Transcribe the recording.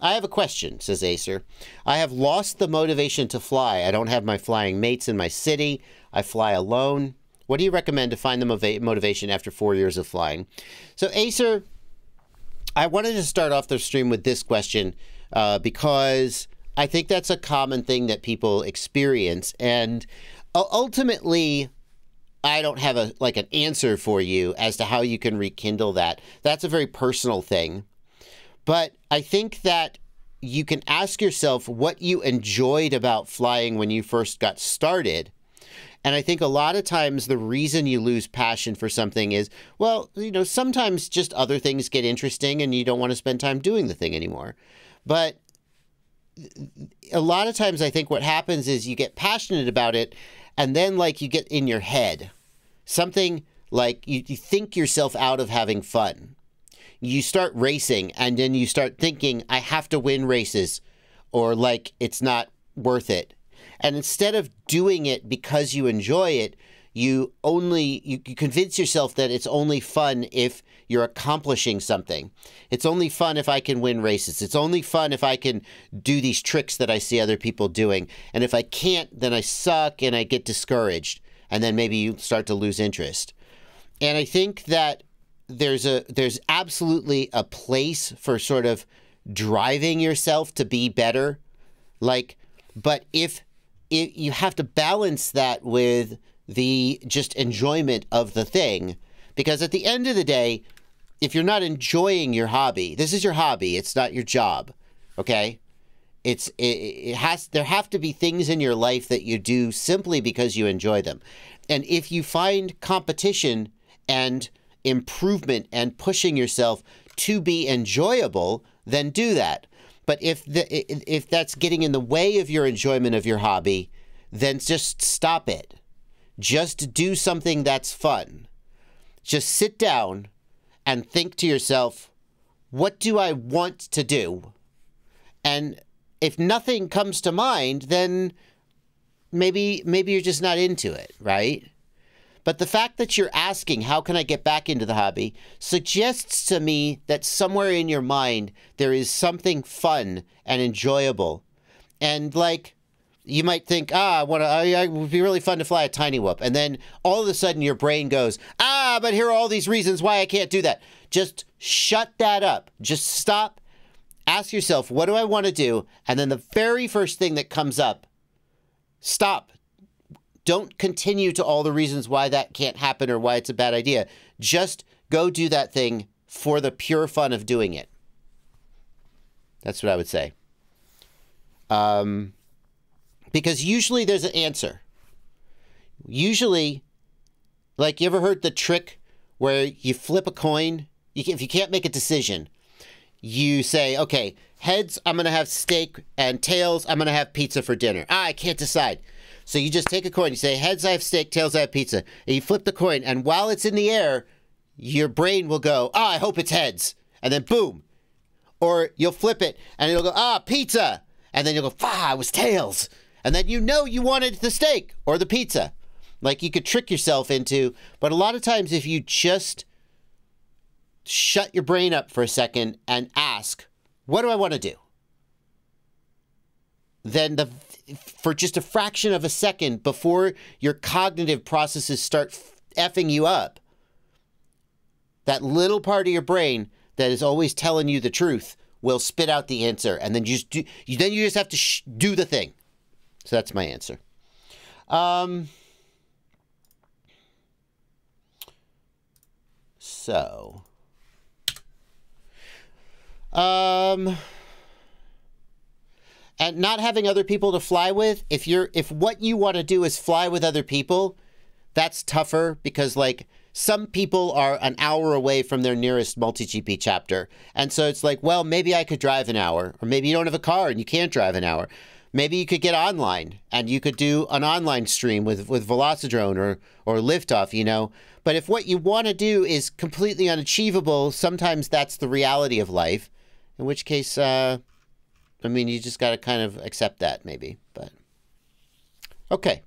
I have a question, says Acer. I have lost the motivation to fly. I don't have my flying mates in my city. I fly alone. What do you recommend to find the motivation after four years of flying? So, Acer, I wanted to start off the stream with this question uh, because I think that's a common thing that people experience. And ultimately, I don't have a like an answer for you as to how you can rekindle that. That's a very personal thing. But I think that you can ask yourself what you enjoyed about flying when you first got started. And I think a lot of times the reason you lose passion for something is, well, you know, sometimes just other things get interesting and you don't want to spend time doing the thing anymore. But a lot of times I think what happens is you get passionate about it and then like you get in your head something like you, you think yourself out of having fun you start racing and then you start thinking, I have to win races or like it's not worth it. And instead of doing it because you enjoy it, you only you, you, convince yourself that it's only fun if you're accomplishing something it's only fun if i can win races it's only fun if i can do these tricks that i see other people doing and if i can't then i suck and i get discouraged and then maybe you start to lose interest and i think that there's a there's absolutely a place for sort of driving yourself to be better like but if, you have to balance that with the just enjoyment of the thing because at the end of the day if you're not enjoying your hobby this is your hobby it's not your job okay it's it, it has there have to be things in your life that you do simply because you enjoy them and if you find competition and improvement and pushing yourself to be enjoyable, then do that. But if the if that's getting in the way of your enjoyment of your hobby, then just stop it. Just do something that's fun. Just sit down and think to yourself, what do I want to do? And if nothing comes to mind, then maybe maybe you're just not into it, right? But the fact that you're asking, how can I get back into the hobby, suggests to me that somewhere in your mind there is something fun and enjoyable. And like, you might think, ah, I want to, it would be really fun to fly a tiny whoop. And then all of a sudden your brain goes, ah, but here are all these reasons why I can't do that. Just shut that up. Just stop. Ask yourself, what do I want to do? And then the very first thing that comes up, stop. Don't continue to all the reasons why that can't happen or why it's a bad idea. Just go do that thing for the pure fun of doing it. That's what I would say. Um, because usually there's an answer. Usually, like you ever heard the trick where you flip a coin? You can, if you can't make a decision, you say, okay, heads, I'm going to have steak, and tails, I'm going to have pizza for dinner. Ah, I can't decide. So you just take a coin, you say, heads I have steak, tails I have pizza. And you flip the coin, and while it's in the air, your brain will go, ah, oh, I hope it's heads. And then boom. Or you'll flip it, and it'll go, ah, pizza. And then you'll go, ah, it was tails. And then you know you wanted the steak or the pizza. Like you could trick yourself into, but a lot of times if you just shut your brain up for a second and ask, what do I want to do? Then the for just a fraction of a second before your cognitive processes start effing you up. That little part of your brain that is always telling you the truth will spit out the answer, and then you just do, you, then you just have to do the thing. So that's my answer. Um, so, um and not having other people to fly with if you're if what you want to do is fly with other people that's tougher because like some people are an hour away from their nearest multi-gp chapter and so it's like well maybe i could drive an hour or maybe you don't have a car and you can't drive an hour maybe you could get online and you could do an online stream with with velocidrone or or liftoff you know but if what you want to do is completely unachievable sometimes that's the reality of life in which case uh I mean, you just got to kind of accept that maybe. But okay.